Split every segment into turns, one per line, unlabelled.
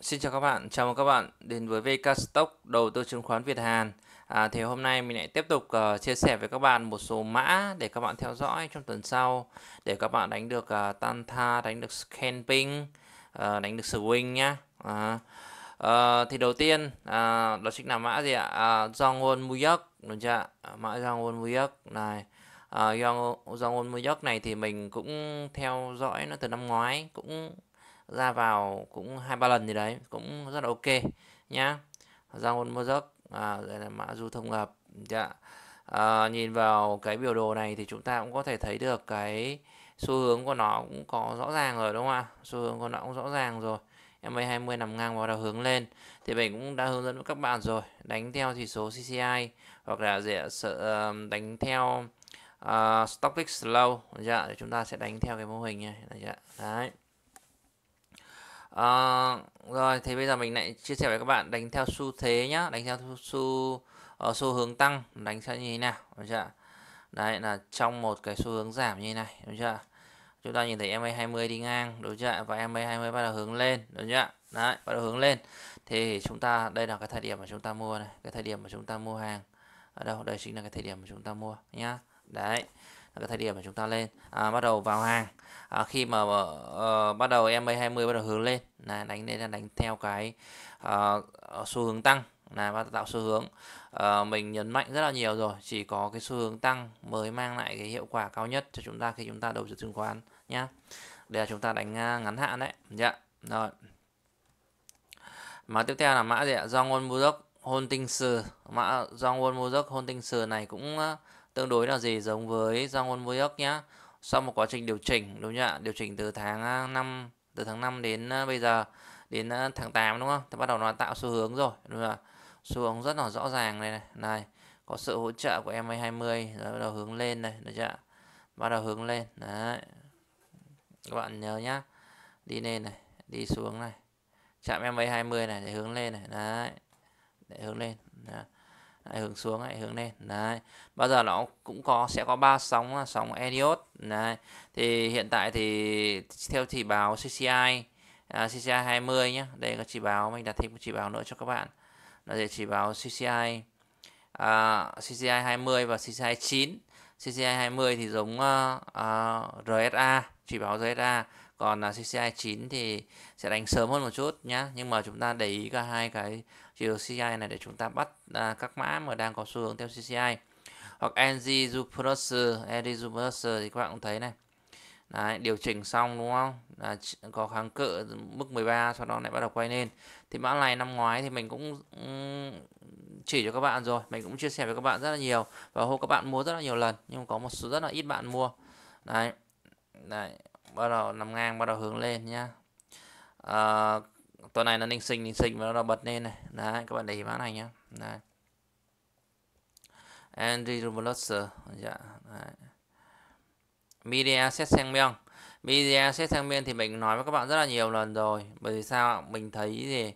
Xin chào các bạn, chào mừng các bạn đến với VK Stock đầu tư chứng khoán Việt Hàn. À, thì hôm nay mình lại tiếp tục uh, chia sẻ với các bạn một số mã để các bạn theo dõi trong tuần sau để các bạn đánh được uh, ờ, tan tha, đánh được scamping, uh, ờ, đánh được swing nhá. À, uh, thì đầu tiên uh, đó chính là mã gì ạ? Uh, à, Jongon Muyak đúng chưa ạ? À, mã Jongon Muyok này. Uh, Jongon Muyok này thì mình cũng theo dõi nó từ năm ngoái cũng ra vào cũng hai ba lần gì đấy cũng rất là ok nhá ra ngôn mơ giấc à, đây là mã du thông hợp dạ. à, nhìn vào cái biểu đồ này thì chúng ta cũng có thể thấy được cái xu hướng của nó cũng có rõ ràng rồi đúng không ạ xu hướng của nó cũng rõ ràng rồi Em 20 nằm ngang vào đầu hướng lên thì mình cũng đã hướng dẫn với các bạn rồi đánh theo chỉ số CCI hoặc là dễ sợ đánh theo uh, à, Stockx Slow dạ, chúng ta sẽ đánh theo cái mô hình này dạ. đấy à, rồi thì bây giờ mình lại chia sẻ với các bạn đánh theo xu thế nhá đánh theo xu uh, xu hướng tăng đánh theo như thế nào đúng chưa đấy là trong một cái xu hướng giảm như này đúng chưa chúng ta nhìn thấy MA20 đi ngang đúng chưa và MA20 bắt đầu hướng lên đúng chưa đấy bắt đầu hướng lên thì chúng ta đây là cái thời điểm mà chúng ta mua này cái thời điểm mà chúng ta mua hàng ở đâu đây chính là cái thời điểm mà chúng ta mua nhá đấy là cái thời điểm mà chúng ta lên à, bắt đầu vào hàng à, khi mà uh, bắt đầu MA20 bắt đầu hướng lên là đánh lên là đánh theo cái uh, xu hướng tăng là bắt tạo xu hướng uh, mình nhấn mạnh rất là nhiều rồi chỉ có cái xu hướng tăng mới mang lại cái hiệu quả cao nhất cho chúng ta khi chúng ta đầu tư chứng khoán nhá để chúng ta đánh à, ngắn hạn đấy dạ rồi mã tiếp theo là mã gì ạ do ngôn mua dốc Holdings mã do ngôn mua dốc Holdings này cũng à, tương đối là gì giống với do ngôn mua dốc nhá sau một quá trình điều chỉnh đúng không ạ điều chỉnh từ tháng 5 à, từ tháng 5 đến à, bây giờ đến à, tháng 8 đúng không thì bắt đầu nó tạo xu hướng rồi đúng không ạ xu hướng rất là rõ ràng này này, này. có sự hỗ trợ của em 20 rồi bắt đầu hướng lên này được chưa bắt đầu hướng lên đấy các bạn nhớ nhá đi lên này đi xuống này chạm em 20 này để hướng lên này đấy để hướng lên đấy lại hướng xuống lại hướng lên đấy bao giờ nó cũng có sẽ có ba sóng là sóng Elliot này thì hiện tại thì theo chỉ báo CCI à, CCI 20 nhé đây là chỉ báo mình đặt thêm một chỉ báo nữa cho các bạn là để chỉ báo CCI à, CCI 20 và CCI 9 CCI 20 thì giống uh, à, uh, à, RSA chỉ báo RSA còn là CCI 9 thì sẽ đánh sớm hơn một chút nhá nhưng mà chúng ta để ý cả hai cái chiều CCI này để chúng ta bắt à, các mã mà đang có xu hướng theo CCI hoặc NG Jupiter, NG Jupiter thì các bạn cũng thấy này Đấy, điều chỉnh xong đúng không là có kháng cự mức 13 sau đó lại bắt đầu quay lên thì mã này năm ngoái thì mình cũng chỉ cho các bạn rồi mình cũng chia sẻ với các bạn rất là nhiều và hôm các bạn mua rất là nhiều lần nhưng có một số rất là ít bạn mua này này bắt đầu nằm ngang bắt đầu hướng lên nhá à, tuần này nó ninh sinh ninh sinh và nó bật lên này đấy các bạn để ý mã này nhá đấy Andy Rubelosser dạ đấy. Media Set Sang Myung Media Set Sang Myung thì mình nói với các bạn rất là nhiều lần rồi bởi vì sao mình thấy gì uh,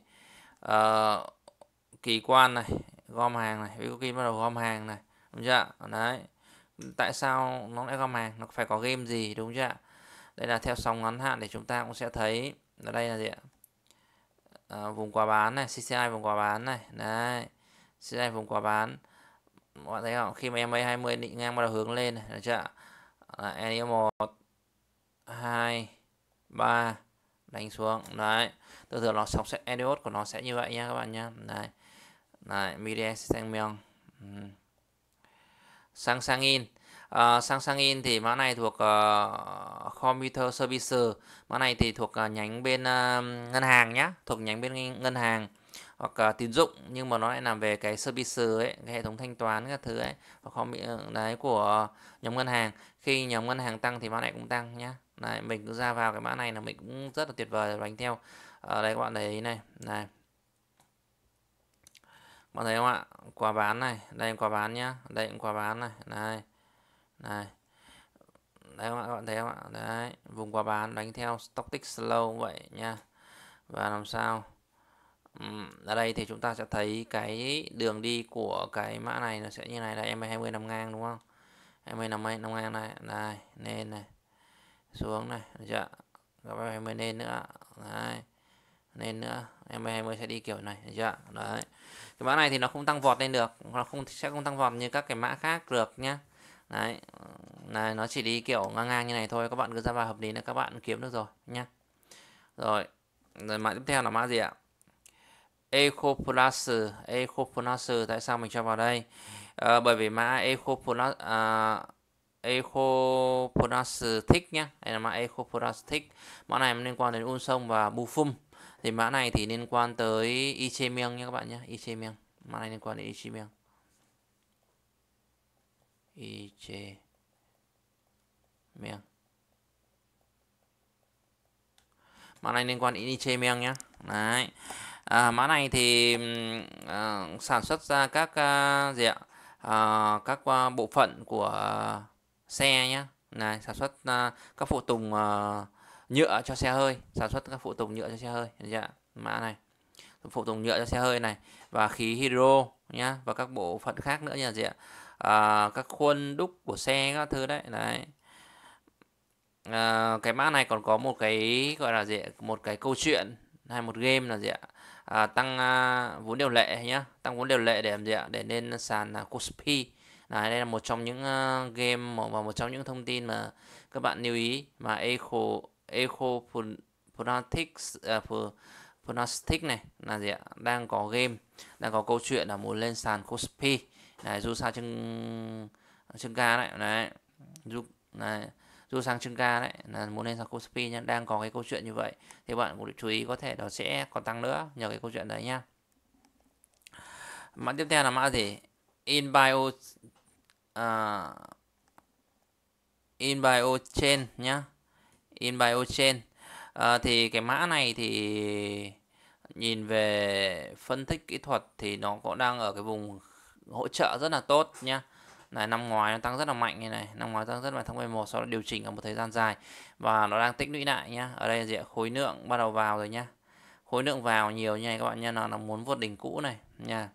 ờ, kỳ quan này gom hàng này ví dụ khi bắt đầu gom hàng này đúng chưa đấy tại sao nó lại gom hàng nó phải có game gì đúng chưa đây là theo sóng ngắn hạn thì chúng ta cũng sẽ thấy ở đây là gì ạ à, vùng quả bán này CCI vùng quả bán này đấy CCI vùng quả bán các bạn thấy không khi mà MA 20 định ngang bắt đầu hướng lên này được chưa à, NE 1 2 3 đánh xuống đấy tôi thường nó sóng sẽ Elios của nó sẽ như vậy nha các bạn nha, đấy này Midian Sang Myung ừ. sang sang in sang sang in thì mã này thuộc uh, computer service mã này thì thuộc uh, nhánh bên uh, ngân hàng nhá thuộc nhánh bên ngân hàng hoặc uh, tín dụng nhưng mà nó lại làm về cái service ấy cái hệ thống thanh toán các thứ ấy hoặc không bị đấy của nhóm ngân hàng khi nhóm ngân hàng tăng thì mã này cũng tăng nhá này mình cứ ra vào cái mã này là mình cũng rất là tuyệt vời đánh theo ở đây các bạn thấy này này bạn thấy không ạ quả bán này đây quả bán nhá đây cũng quả bán này này này đấy các bạn thấy không ạ đấy vùng quả bán đánh theo stochastic slow vậy nha và làm sao ở đây thì chúng ta sẽ thấy cái đường đi của cái mã này nó sẽ như này là em 20 nằm ngang đúng không em 20 nằm ngang này này nên này xuống này dạ chưa gặp em 20 nên nữa đấy nên nữa em 20 sẽ đi kiểu này dạ đấy cái mã này thì nó không tăng vọt lên được nó không sẽ không tăng vọt như các cái mã khác được nhá đấy này nó chỉ đi kiểu ngang ngang như này thôi các bạn cứ ra vào hợp lý là các bạn kiếm được rồi nhá rồi rồi mã tiếp theo là mã gì ạ Eco Plus Eco Plus tại sao mình cho vào đây à, bởi vì mã Eco Plus à, Eco Plus thích nhá đây là mã Eco Plus thích mã này liên quan đến Unsong và Bufum thì mã này thì liên quan tới Ichemiang nhé các bạn nhé Ichemiang mã này liên quan đến Ichemiang y chê meng mã này liên quan đến y chê meng nhé đấy à, mã này thì à, sản xuất ra các à, gì ạ à, các à, bộ phận của à, xe nhé này sản xuất à, các phụ tùng à, nhựa cho xe hơi sản xuất các phụ tùng nhựa cho xe hơi dạ mã này phụ tùng nhựa cho xe hơi này và khí hydro nhá và các bộ phận khác nữa nha gì ạ à, các khuôn đúc của xe các thứ đấy đấy à, cái mã này còn có một cái gọi là gì một cái câu chuyện hay một game là gì ạ à, tăng à, vốn điều lệ nhá tăng vốn điều lệ để làm gì ạ để lên sàn là Kospi Đấy, đây là một trong những uh, game và một trong những thông tin mà các bạn lưu ý mà Echo Echo Fanatics uh, à, này là gì ạ? Đang có game, đang có câu chuyện là muốn lên sàn Cospi này du sang chân chân ca đấy này du này du sang chân ca đấy là muốn lên sang Kospi nhá đang có cái câu chuyện như vậy thì bạn cũng chú ý có thể nó sẽ còn tăng nữa nhờ cái câu chuyện đấy nhá mã tiếp theo là mã gì in bio uh, à, in bio chain nhá in bio chain uh, thì cái mã này thì nhìn về phân tích kỹ thuật thì nó cũng đang ở cái vùng hỗ trợ rất là tốt nhá này năm ngoái nó tăng rất là mạnh như này năm ngoái tăng rất là mạnh tháng 11 sau đó điều chỉnh ở một thời gian dài và nó đang tích lũy lại nhá ở đây diện khối lượng bắt đầu vào rồi nhá khối lượng vào nhiều như này các bạn nha nó nó muốn vượt đỉnh cũ này nha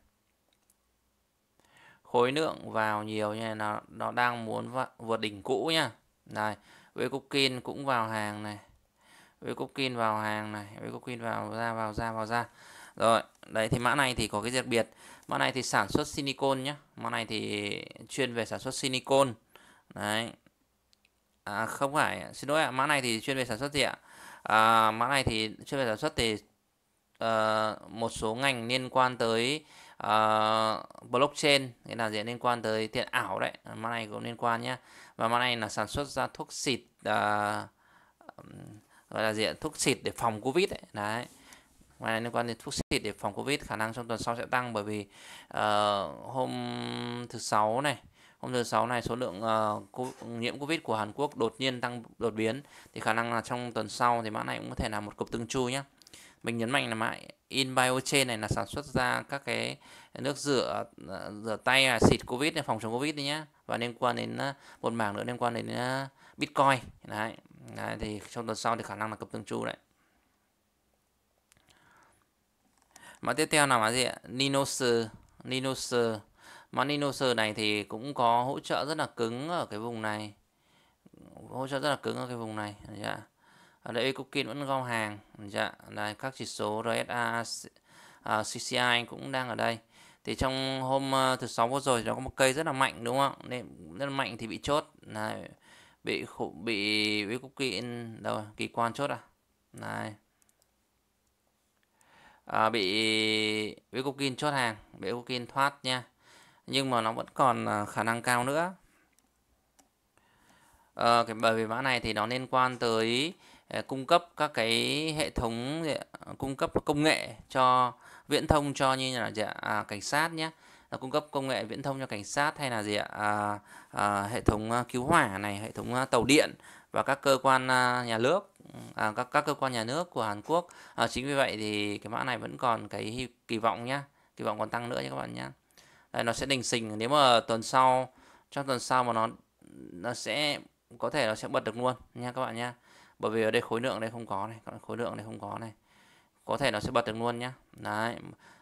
khối lượng vào nhiều như này nó nó đang muốn vượt đỉnh cũ nhá này Wecokin cũng vào hàng này Wecokin vào hàng này Wecokin vào ra vào ra vào ra rồi đấy thì mã này thì có cái đặc biệt mã này thì sản xuất silicon nhé mã này thì chuyên về sản xuất silicon đấy à, không phải xin lỗi ạ mã này thì chuyên về sản xuất gì ạ à, mã này thì chuyên về sản xuất thì uh, ờ, một số ngành liên quan tới uh, blockchain cái là gì liên quan tới tiền ảo đấy mã này cũng liên quan nhá và mã này là sản xuất ra thuốc xịt uh, gọi là gì thuốc xịt để phòng covid đấy, đấy ngoài này liên quan đến thuốc xịt để phòng covid khả năng trong tuần sau sẽ tăng bởi vì uh, hôm thứ sáu này hôm thứ sáu này số lượng uh, nhiễm covid của Hàn Quốc đột nhiên tăng đột biến thì khả năng là trong tuần sau thì mã này cũng có thể là một cục tương chu nhé mình nhấn mạnh là mã InBiochain này là sản xuất ra các cái nước rửa ờ, rửa tay à, xịt covid để phòng chống covid đi nhé và liên quan đến một mảng nữa liên quan đến Bitcoin đấy. đấy thì trong tuần sau thì khả năng là cục tương chu đấy mã tiếp theo là mã gì ạ Linoser Linoser mã Linoser này thì cũng có hỗ trợ rất là cứng ở cái vùng này hỗ trợ rất là cứng ở cái vùng này dạ ở đây Ecokin vẫn gom hàng dạ đây các chỉ số RSA à, CCI cũng đang ở đây thì trong hôm ờ, thứ sáu vừa rồi nó có một cây rất là mạnh đúng không nên rất là mạnh thì bị chốt này bị khủng bị Ecokin đâu kỳ quan chốt à này à, bị Bitcoin chốt hàng bị Bitcoin thoát nha nhưng mà nó vẫn còn à, khả năng cao nữa à, cái bởi vì mã này thì nó liên quan tới à, cung cấp các cái hệ thống à, cung cấp công nghệ cho viễn thông cho như là gì ạ? À, cảnh sát nhé là cung cấp công nghệ viễn thông cho cảnh sát hay là gì ạ à, à, hệ thống cứu hỏa này hệ thống tàu điện và các cơ quan nhà nước à, các các cơ quan nhà nước của Hàn Quốc à, chính vì vậy thì cái mã này vẫn còn cái kỳ vọng nhá kỳ vọng còn tăng nữa nhé các bạn nhá Đây, nó sẽ đình xình nếu mà tuần sau trong tuần sau mà nó nó sẽ có thể nó sẽ bật được luôn nha các bạn nhá bởi vì ở đây khối lượng đây không có này khối lượng đây không có này có thể nó sẽ bật được luôn nhá đấy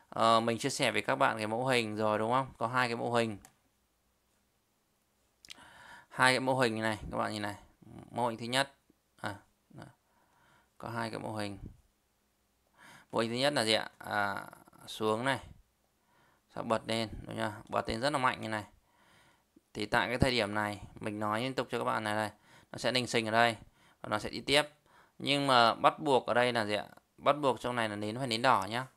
à, mình chia sẻ với các bạn cái mẫu hình rồi đúng không có hai cái mẫu hình hai cái mẫu hình này các bạn nhìn này mô hình thứ nhất có hai cái mô hình mô hình thứ nhất là gì ạ à, xuống này sau bật lên đúng chưa bật lên rất là mạnh như này thì tại cái thời điểm này mình nói liên tục cho các bạn này đây nó sẽ đình sinh ở đây và nó sẽ đi tiếp nhưng mà bắt buộc ở đây là gì ạ bắt buộc trong này là nến phải nến đỏ nhá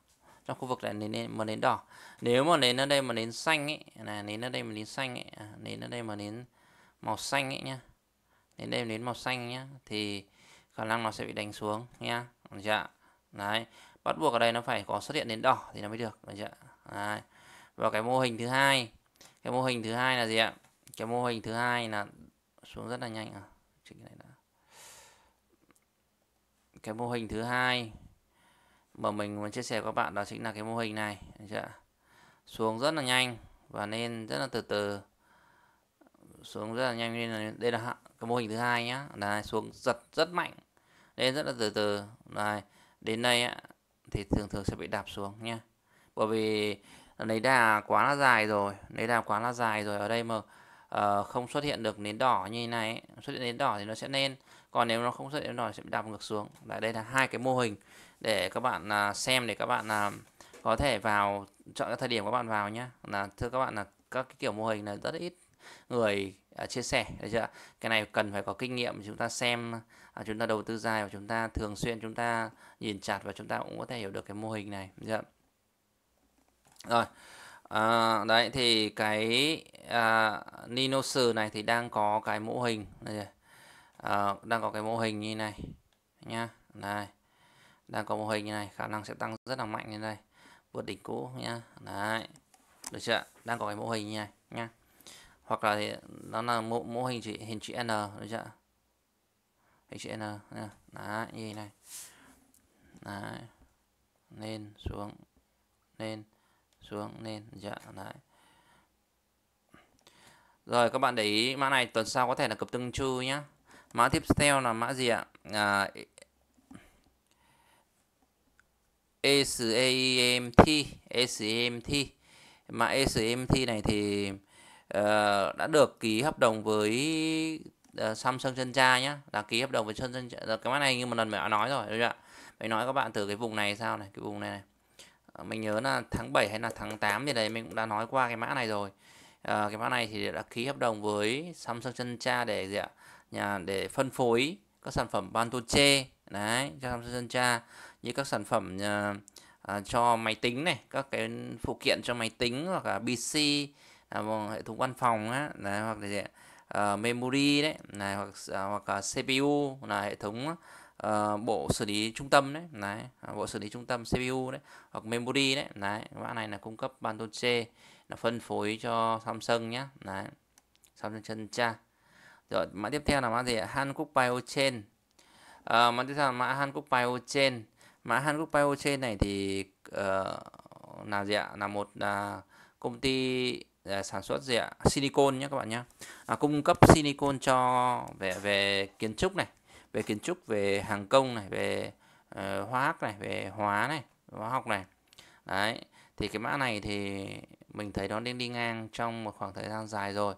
trong khu vực này nến mà nến đỏ nếu mà nến ở đây mà nến xanh ấy là nến ở đây mà nến xanh ấy à, nến ở đây mà nến màu xanh ấy nhá nến đây mà nến màu xanh nhá thì khả năng nó sẽ bị đánh xuống nhá được chưa dạ, đấy bắt buộc ở đây nó phải có xuất hiện đến đỏ thì nó mới được được chưa dạ, đấy. và cái mô hình thứ hai cái mô hình thứ hai là gì ạ cái mô hình thứ hai là xuống rất là nhanh à cái này đã cái mô hình thứ hai mà mình muốn chia sẻ với các bạn đó chính là cái mô hình này chưa? Dạ. xuống rất là nhanh và nên rất là từ từ xuống rất là nhanh nên là đây là cái mô hình thứ hai nhá là xuống giật rất mạnh lên rất là từ từ này đến đây á, thì thường thường sẽ bị đạp xuống nha bởi vì lấy đà quá là dài rồi lấy đà quá là dài rồi ở đây mà uh, không xuất hiện được nến đỏ như thế này xuất hiện nến đỏ thì nó sẽ lên còn nếu nó không xuất hiện nến đỏ thì sẽ bị đạp ngược xuống Đấy, đây là hai cái mô hình để các bạn uh, xem để các bạn uh, có thể vào chọn cái thời điểm các bạn vào nhé là thưa các bạn là các cái kiểu mô hình này rất ít người uh, chia sẻ được chưa cái này cần phải có kinh nghiệm chúng ta xem uh, chúng ta đầu tư dài và chúng ta thường xuyên chúng ta nhìn chặt và chúng ta cũng có thể hiểu được cái mô hình này được chưa rồi à, đấy thì cái à, Ninos này thì đang có cái mô hình này à, đang có cái mô hình như này nhá này đang có mô hình như này khả năng sẽ tăng rất là mạnh như đây vượt đỉnh cũ nhá đấy được chưa đang có cái mô hình như này nhá hoặc là thì nó là mô, mô hình chữ hình chữ N đúng chưa hình chữ N nha đấy như này đấy lên xuống lên xuống lên dạ đấy rồi các bạn để ý mã này tuần sau có thể là cập tương chu nhé mã tiếp theo là mã gì ạ à, e, SAMT e, e, SAMT mà SAMT này thì Ờ, đã được ký hợp đồng với ờ, Samsung Sơn Tra nhá là ký hợp đồng với Sơn Sơn Tra. cái máy này như một lần mẹ nói rồi đúng chưa mày nói các bạn từ cái vùng này sao này cái vùng này này ờ, mình nhớ là tháng 7 hay là tháng 8 thì đấy mình cũng đã nói qua cái mã này rồi à, cái mã này thì đã ký hợp đồng với Samsung Sơn Tra để gì ạ nhà để phân phối các sản phẩm Bantoche đấy cho Samsung Sơn Tra như các sản phẩm uh, à, cho máy tính này các cái phụ kiện cho máy tính hoặc là PC à, vâng, hệ thống văn phòng á này hoặc là gì uh, memory đấy này hoặc uh, hoặc là CPU là hệ thống uh, bộ xử lý trung tâm đấy này à, bộ xử lý trung tâm CPU đấy hoặc memory đấy này mã này là cung cấp ban tôn chê là phân phối cho Samsung nhá này Samsung chân cha rồi mã tiếp theo là mã gì Hankook Bio Chain à, ờ, mã tiếp theo là mã Hankook Bio Chain mã Hankook Bio Chain này thì uh, là gì ạ là một là uh, công ty à, sản xuất gì ạ silicon nhé các bạn nhé à, cung cấp silicon cho về về kiến trúc này về kiến trúc về hàng công này về uh, hóa học này về hóa này hóa học này đấy thì cái mã này thì mình thấy nó đang đi ngang trong một khoảng thời gian dài rồi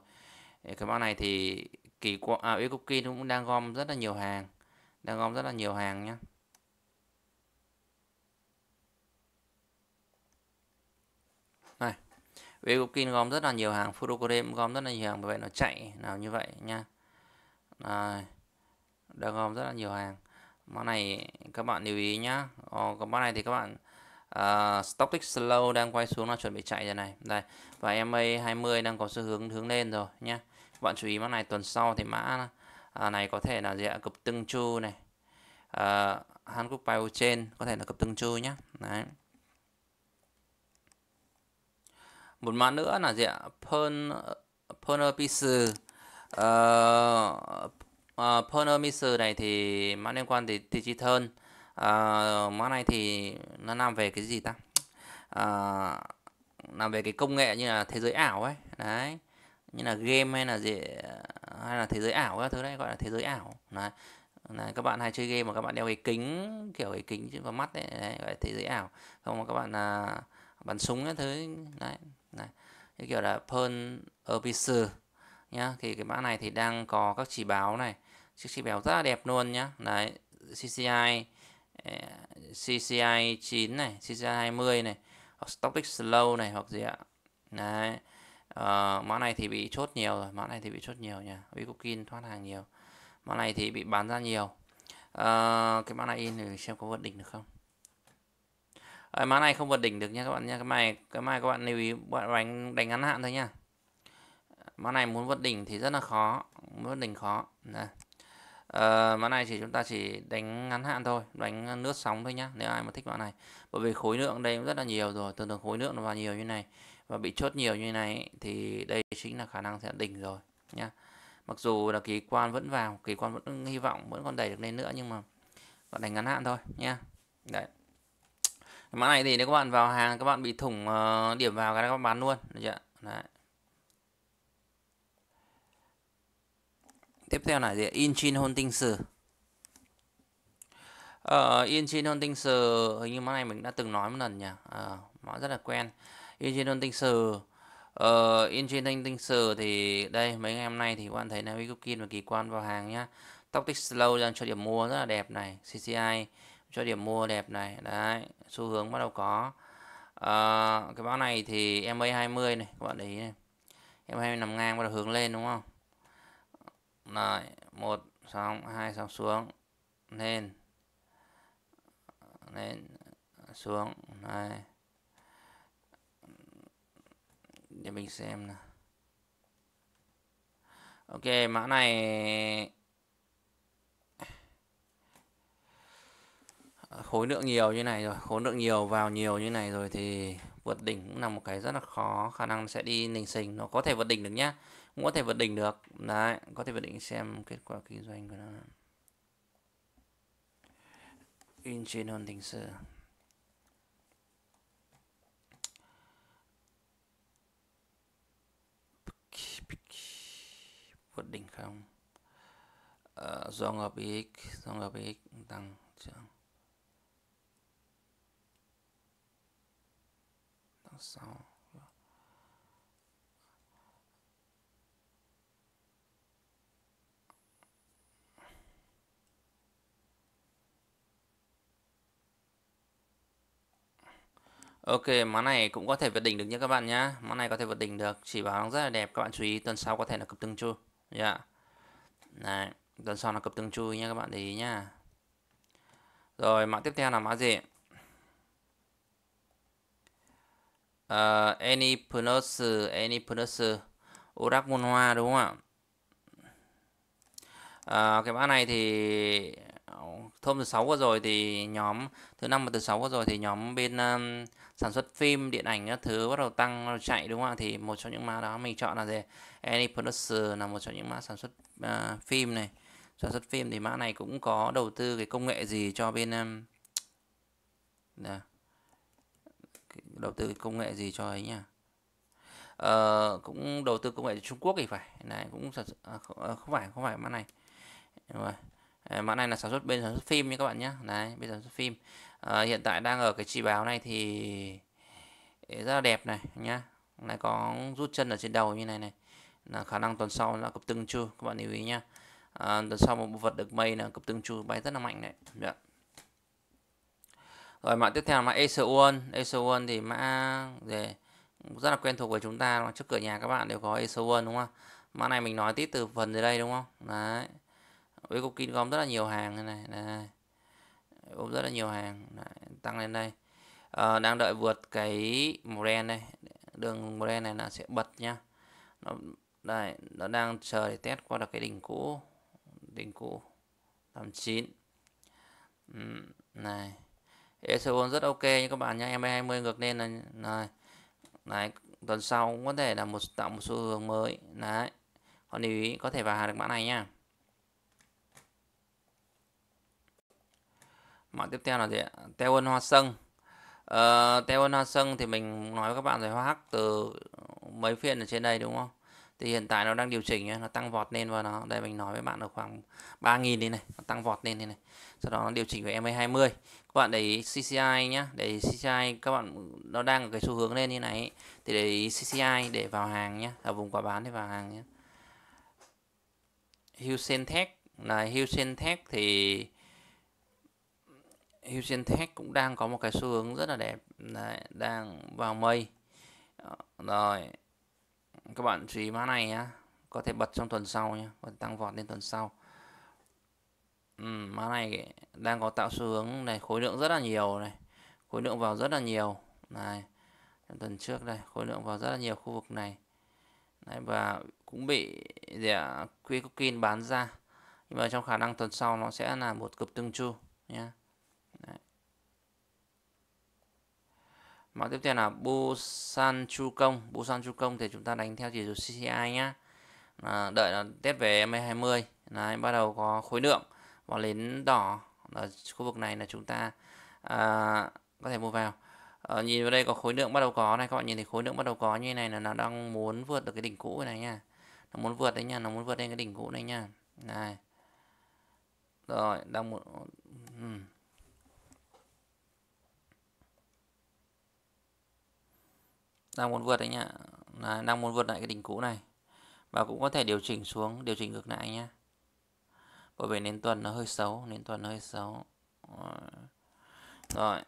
cái mã này thì kỳ qua à, cũng đang gom rất là nhiều hàng đang gom rất là nhiều hàng nhé Vegokin gom rất là nhiều hàng Furocodem gom rất là nhiều hàng bởi vậy nó chạy nào như vậy nha à, đã gom rất là nhiều hàng mã này các bạn lưu ý nhá Ồ, ờ, còn mã này thì các bạn uh, ờ, Stocktick Slow đang quay xuống là chuẩn bị chạy rồi này đây và MA 20 đang có xu hướng hướng lên rồi nhá các bạn chú ý mã này tuần sau thì mã à, này có thể là gì ạ cục chu này uh, Hàn Quốc Bio trên có thể là cục tương chu nhá đấy một mã nữa là gì ạ Pern Pernerpisu uh, ờ, ờ, này thì mã liên quan thì digital uh, ờ, mã này thì nó làm về cái gì ta uh, làm về cái công nghệ như là thế giới ảo ấy đấy như là game hay là gì hay là thế giới ảo các thứ đấy gọi là thế giới ảo này này các bạn hay chơi game mà các bạn đeo cái kính kiểu cái kính vào mắt đấy, đấy gọi là thế giới ảo không mà các bạn là bắn súng các thứ đấy này như kiểu là Pearl Herbicide nhá thì cái mã này thì đang có các chỉ báo này chiếc chỉ báo rất là đẹp luôn nhá đấy CCI CCI 9 này CCI 20 này hoặc Stopic Slow này hoặc gì ạ đấy uh, mã này thì bị chốt nhiều rồi mã này thì bị chốt nhiều nhỉ Wicokin thoát hàng nhiều mã này thì bị bán ra nhiều uh, cái mã này in thì xem có vượt đỉnh được không à, má này không vượt đỉnh được nha các bạn nha cái mai cái mai các bạn lưu ý bạn đánh đánh ngắn hạn thôi nha má này muốn vượt đỉnh thì rất là khó muốn vượt đỉnh khó Đây. À, ờ, mã này chỉ chúng ta chỉ đánh ngắn hạn thôi đánh nước sóng thôi nhá nếu ai mà thích mã này bởi vì khối lượng đây cũng rất là nhiều rồi tương đương khối lượng nó vào nhiều như này và bị chốt nhiều như này thì đây chính là khả năng sẽ đỉnh rồi nhá mặc dù là kỳ quan vẫn vào kỳ quan vẫn hy vọng vẫn còn đẩy được lên nữa nhưng mà bạn đánh ngắn hạn thôi nhá đấy mã này thì nếu các bạn vào hàng các bạn bị thủng uh, điểm vào cái các bạn bán luôn được chưa Đấy. tiếp theo là gì Inchin Holdings ở ờ, uh, Inchin Holdings hình như mã này mình đã từng nói một lần nhỉ uh, mã rất là quen Inchin Holdings uh, Inchin Holdings thì đây mấy ngày hôm nay thì các bạn thấy là Wikipedia và Kỳ Quan vào hàng nhá tóc tích Slow đang cho điểm mua rất là đẹp này CCI cho điểm mua đẹp này đấy xu hướng bắt đầu có à, cái báo này thì em 20 này các bạn để ý này em 20 nằm ngang bắt đầu hướng lên đúng không này một xong hai xong xuống lên lên xuống này để mình xem nào Ok mã này khối lượng nhiều như này rồi khối lượng nhiều vào nhiều như này rồi thì vượt đỉnh cũng là một cái rất là khó khả năng sẽ đi nình sình, nó có thể vượt đỉnh được nhá cũng có thể vượt đỉnh được đấy có thể vượt đỉnh xem kết quả kinh doanh của nó in trên hơn tình sự vượt đỉnh không ờ, do ngập x do ngập x tăng trưởng đằng sau Ok, món này cũng có thể vượt đỉnh được nhé các bạn nhá. Món này có thể vượt đỉnh được, chỉ báo rất là đẹp. Các bạn chú ý tuần sau có thể là cặp tương chu. Yeah. Dạ. Này, tuần sau là cặp tương chu nhé các bạn để ý nhá. Rồi, mã tiếp theo là mã gì? uh, ờ, any producer any producer Orak Môn Hoa đúng không ạ à, cái mã này thì thôm thứ sáu vừa rồi thì nhóm thứ năm và thứ sáu vừa rồi thì nhóm bên um, sản xuất phim điện ảnh các thứ bắt đầu tăng bắt đầu chạy đúng không ạ thì một trong những mã đó mình chọn là gì any producer là một trong những mã sản xuất uh, phim này sản xuất phim thì mã này cũng có đầu tư cái công nghệ gì cho bên um, yeah. Dạ đầu tư công nghệ gì cho ấy nhỉ à, cũng đầu tư công nghệ Trung Quốc thì phải này cũng à, à, không phải không phải mã này rồi mã này là sản xuất bên sản xuất phim nha các bạn nhé này bên sản xuất phim à, hiện tại đang ở cái chỉ báo này thì rất là đẹp này nhá này có rút chân ở trên đầu như này này là khả năng tuần sau là cập tương chu các bạn lưu ý nhá à, tuần sau một bộ vật được mây là cập tương chu bay rất là mạnh đấy yeah. Dạ rồi mã tiếp theo là mã ECO1 ECO1 thì mã gì rất là quen thuộc của chúng ta trước cửa nhà các bạn đều có ECO1 đúng không mã này mình nói tiếp từ phần dưới đây đúng không đấy với cục kinh gom rất là nhiều hàng này này, ôm rất là nhiều hàng đấy. tăng lên đây à, đang đợi vượt cái màu đen đây đường màu đen này là sẽ bật nhá nó đây nó đang chờ để test qua được cái đỉnh cũ đỉnh cũ 89 chín TCO rất ok như các bạn nhé MA20 ngược lên là này, này tuần sau cũng có thể là một tạo một xu hướng mới đấy còn lưu ý có thể vào được mã này nha. mã tiếp theo là gì ạ teo hoa sân ờ, teo hoa sân thì mình nói với các bạn rồi hoa hắc từ mấy phiên ở trên đây đúng không thì hiện tại nó đang điều chỉnh nó tăng vọt lên vào nó đây mình nói với bạn là khoảng 3.000 đi này nó tăng vọt lên thế này sau đó nó điều chỉnh về MA20 các bạn để ý CCI nhá để ý CCI các bạn nó đang ở cái xu hướng lên như này thì để ý CCI để vào hàng nhá ở vùng quả bán thì vào hàng nhá Hughes Tech là Hughes Tech thì Hughes Tech cũng đang có một cái xu hướng rất là đẹp Đấy, đang vào mây ờ, rồi các bạn chú ý mã này nhá có thể bật trong tuần sau nhé còn tăng vọt lên tuần sau ừ, mã này đang có tạo xu hướng này khối lượng rất là nhiều này khối lượng vào rất là nhiều này tuần trước đây khối lượng vào rất là nhiều khu vực này Đấy, và cũng bị để quy bán ra nhưng mà trong khả năng tuần sau nó sẽ là một cặp tương chu nhé mã tiếp theo là Busan Chu Công Busan Chu Công thì chúng ta đánh theo chỉ số CCI nhá à, đợi là test về MA20 này bắt đầu có khối lượng và nến đỏ ở khu vực này là chúng ta à, có thể mua vào à, nhìn vào đây có khối lượng bắt đầu có này các bạn nhìn thấy khối lượng bắt đầu có như này là nó đang muốn vượt được cái đỉnh cũ này nha nó muốn vượt đấy nha nó muốn vượt lên cái đỉnh cũ này nha này rồi đang muốn ừ. đang muốn vượt đấy nhá là đang muốn vượt lại cái đỉnh cũ này và cũng có thể điều chỉnh xuống điều chỉnh ngược lại nhá bởi vì nến tuần nó hơi xấu nến tuần nó hơi xấu rồi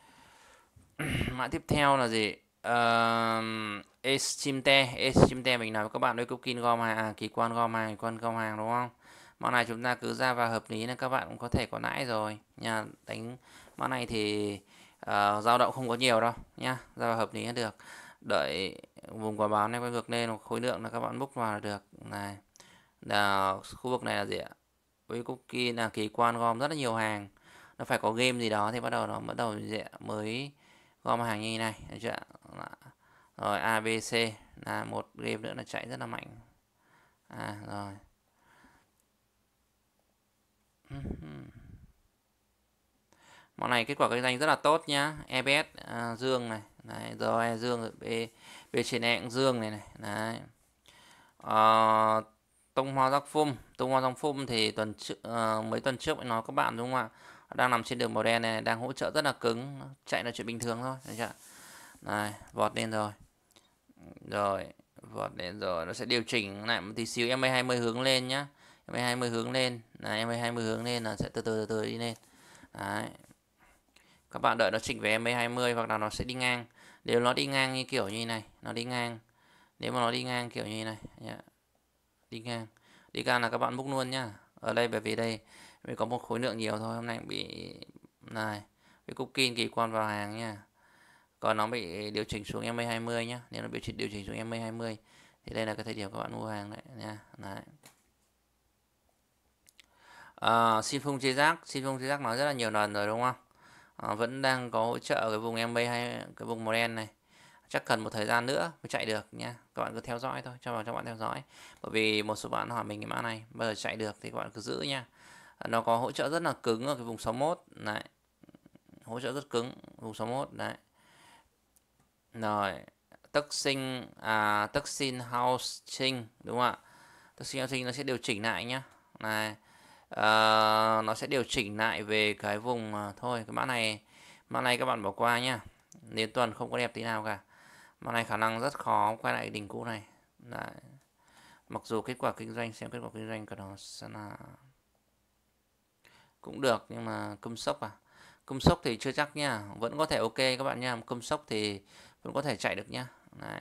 mã tiếp theo là gì uh, Eschimte Eschimte mình nói với các bạn đôi Kupkin gom hàng à, kỳ quan gom hàng kỳ quan gom hàng đúng không mã này chúng ta cứ ra vào hợp lý là các bạn cũng có thể có lãi rồi nhà đánh mã này thì Ờ, dao uh, động không có nhiều đâu nhá ra hợp lý là được đợi vùng quả báo này quay ngược lên khối lượng là các bạn múc vào là được này là khu vực này là gì ạ với cookie là kỳ quan gom rất là nhiều hàng nó phải có game gì đó thì bắt đầu nó bắt đầu gì ạ? mới gom hàng như này được chưa rồi abc là một game nữa là chạy rất là mạnh à rồi món này kết quả kinh doanh rất là tốt nhá EBS à, dương này đấy, rồi e dương rồi B B trên E cũng dương này này đấy à, Tông Hoa Giác Phum Tông Hoa Giác Phum thì tuần trước à, ờ, mấy tuần trước mới nói các bạn đúng không ạ đang nằm trên đường màu đen này đang hỗ trợ rất là cứng chạy là chuyện bình thường thôi đấy chưa này vọt lên rồi rồi vọt lên rồi nó sẽ điều chỉnh lại một tí xíu em 20 hướng lên nhá em 20 hướng lên này em 20 hướng lên là sẽ từ từ từ, từ đi lên đấy các bạn đợi nó chỉnh về MA20 hoặc là nó sẽ đi ngang nếu nó đi ngang như kiểu như này nó đi ngang nếu mà nó đi ngang kiểu như này nhá. Dạ, đi ngang đi ngang là các bạn múc luôn nhá ở đây bởi vì đây mình có một khối lượng nhiều thôi hôm nay bị này bị cooking kỳ quan vào hàng nha còn nó bị điều chỉnh xuống MA20 nhá nếu nó bị điều chỉnh xuống MA20 thì đây là cái thời điểm các bạn mua hàng đấy nha đấy à, xin phung chế giác xin phung chế giác nói rất là nhiều lần rồi đúng không Ờ, vẫn đang có hỗ trợ cái vùng em hay cái vùng màu đen này chắc cần một thời gian nữa mới chạy được nha các bạn cứ theo dõi thôi cho vào cho bạn theo dõi bởi vì một số bạn hỏi mình cái mã này bây giờ chạy được thì các bạn cứ giữ nha ờ, nó có hỗ trợ rất là cứng ở cái vùng 61 này hỗ trợ rất cứng vùng 61 đấy rồi tức sinh à tắc sin house trinh đúng không ạ tức sinh house trinh nó sẽ điều chỉnh lại nhá này Ờ, nó sẽ điều chỉnh lại về cái vùng uh, thôi cái mã này mã này các bạn bỏ qua nhá đến tuần không có đẹp tí nào cả mã này khả năng rất khó quay lại đỉnh cũ này Đấy. mặc dù kết quả kinh doanh xem kết quả kinh doanh của nó sẽ là cũng được nhưng mà cơm sốc à cơm sốc thì chưa chắc nha vẫn có thể ok các bạn nha cơm sốc thì vẫn có thể chạy được nhá Đấy.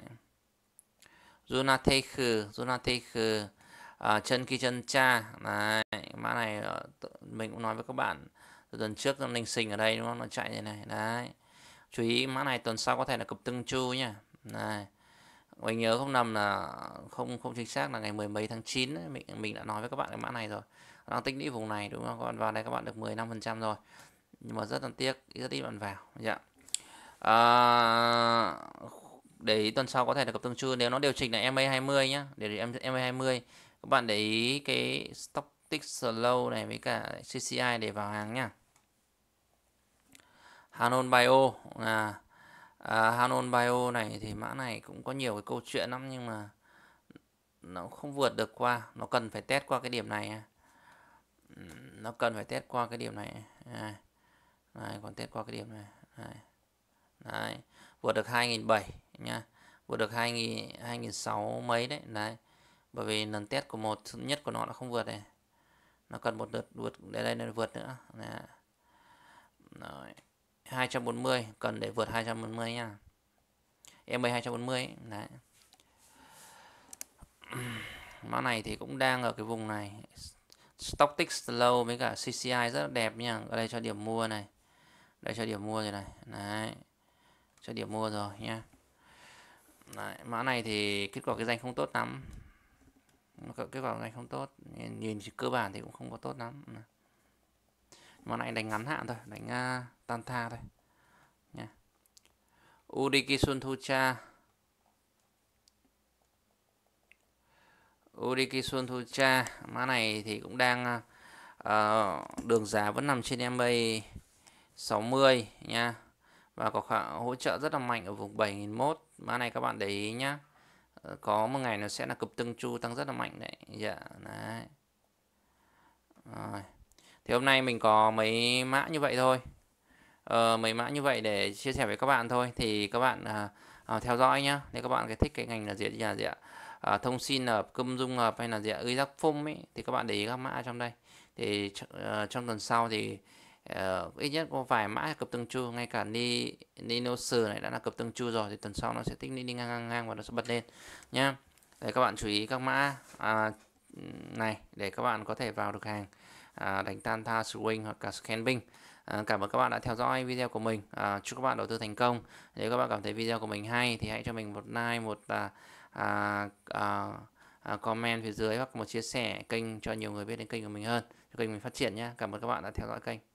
Juna Teiku, Juna Teiku à, chân khi chân cha này mã này ờ, mình cũng nói với các bạn tuần trước linh sinh ở đây đúng không nó chạy như này đấy chú ý mã này tuần sau có thể là cặp tương chu nha này mình nhớ không nằm là không không chính xác là ngày mười mấy tháng 9 ấy, mình mình đã nói với các bạn cái mã này rồi đang tích lũy vùng này đúng không các bạn vào đây các bạn được 15 phần trăm rồi nhưng mà rất là tiếc rất ít bạn vào dạ à, để ý tuần sau có thể là cặp tương chu nếu nó điều chỉnh là MA20 nhá để em MA20 các bạn để ý cái stock tick slow này với cả CCI để vào hàng nha. Hanon Bio là à, à Hanon Bio này thì mã này cũng có nhiều cái câu chuyện lắm nhưng mà nó không vượt được qua nó cần phải test qua cái điểm này nó cần phải test qua cái điểm này này, này còn test qua cái điểm này này, này. vượt được 2007 nha, vượt được 2000 2006 mấy đấy đấy bởi vì lần test của một nhất của nó nó không vượt này nó cần một đợt vượt để đây nó vượt nữa Đấy. Rồi. 240 cần để vượt 240 nha em 240 ấy. Đấy. mã này thì cũng đang ở cái vùng này Stocktick Slow với cả CCI rất là đẹp nha ở đây cho điểm mua này đây cho điểm mua rồi này đấy cho điểm mua rồi nha Đấy, mã này thì kết quả cái danh không tốt lắm kết quả này không tốt nhìn, nhìn cơ bản thì cũng không có tốt lắm món này đánh ngắn hạn thôi đánh uh, tan tha thôi nha Udiki Suntucha Udiki Suntucha mã này thì cũng đang uh, đường giá vẫn nằm trên MA 60 nha và có khoảng hỗ trợ rất là mạnh ở vùng 7001 mã này các bạn để ý nhé có một ngày nó sẽ là cực tương chu tăng rất là mạnh đấy dạ đấy rồi. thì hôm nay mình có mấy mã như vậy thôi ờ, mấy mã như vậy để chia sẻ với các bạn thôi thì các bạn à, à, theo dõi nhá nếu các bạn cái thích cái ngành là gì là gì ạ à, thông xin hợp cơm dung hợp hay là gì ạ ưới giác phung ấy thì các bạn để ý các mã trong đây thì uh, trong tuần sau thì uh, ít nhất có vài mã cặp tương chu ngay cả ni ninosu này đã là cặp tương chu rồi thì tuần sau nó sẽ tích đi, đi ngang ngang ngang và nó sẽ bật lên nhá để các bạn chú ý các mã à, này để các bạn có thể vào được hàng à, đánh tan tha swing hoặc cả scan à, ờ, cảm ơn các bạn đã theo dõi video của mình à, chúc các bạn đầu tư thành công nếu các bạn cảm thấy video của mình hay thì hãy cho mình một like một à, à, à, à comment phía dưới hoặc một chia sẻ kênh cho nhiều người biết đến kênh của mình hơn cho kênh mình phát triển nhé cảm ơn các bạn đã theo dõi kênh